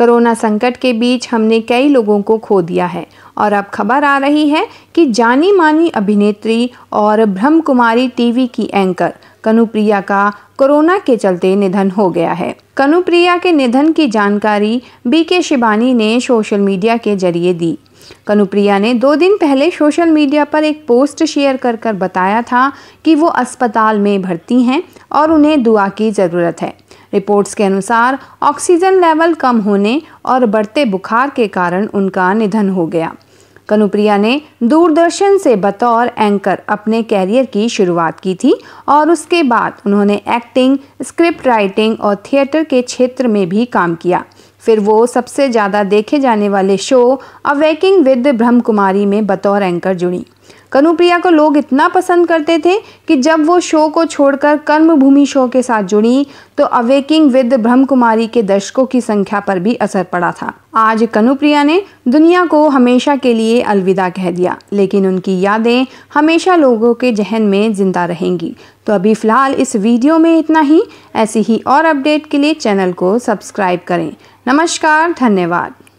corona संकट के बीच हमने कई लोगों को खो दिया है और अब खबर आ रही है कि जानी मानी अभिनेत्री और ब्रह्म कुमारी टीवी की एंकर कनुप्रिया का कोरोना के चलते निधन हो गया है कनुप्रिया के निधन की जानकारी बी के शिबानी ने सोशल मीडिया के जरिए दी कनुप्रिया ने दो दिन पहले सोशल मीडिया पर एक पोस्ट शेयर कर कर बताया था कि वो अस्पताल में भर्ती हैं और उन्हें दुआ की ज़रूरत है रिपोर्ट्स के अनुसार ऑक्सीजन लेवल कम होने और बढ़ते बुखार के कारण उनका निधन हो गया कनुप्रिया ने दूरदर्शन से बतौर एंकर अपने कैरियर की शुरुआत की थी और उसके बाद उन्होंने एक्टिंग स्क्रिप्ट राइटिंग और थिएटर के क्षेत्र में भी काम किया फिर वो सबसे ज़्यादा देखे जाने वाले शो अवेकिंग विद ब्रह्म कुमारी में बतौर एंकर जुड़ी कनुप्रिया को लोग इतना पसंद करते थे कि जब वो शो को छोड़कर कर्मभूमि शो के साथ जुड़ी तो अवेकिंग विद कुमारी के दर्शकों की संख्या पर भी असर पड़ा था आज कनुप्रिया ने दुनिया को हमेशा के लिए अलविदा कह दिया लेकिन उनकी यादें हमेशा लोगों के जहन में जिंदा रहेंगी तो अभी फ़िलहाल इस वीडियो में इतना ही ऐसी ही और अपडेट के लिए चैनल को सब्सक्राइब करें नमस्कार धन्यवाद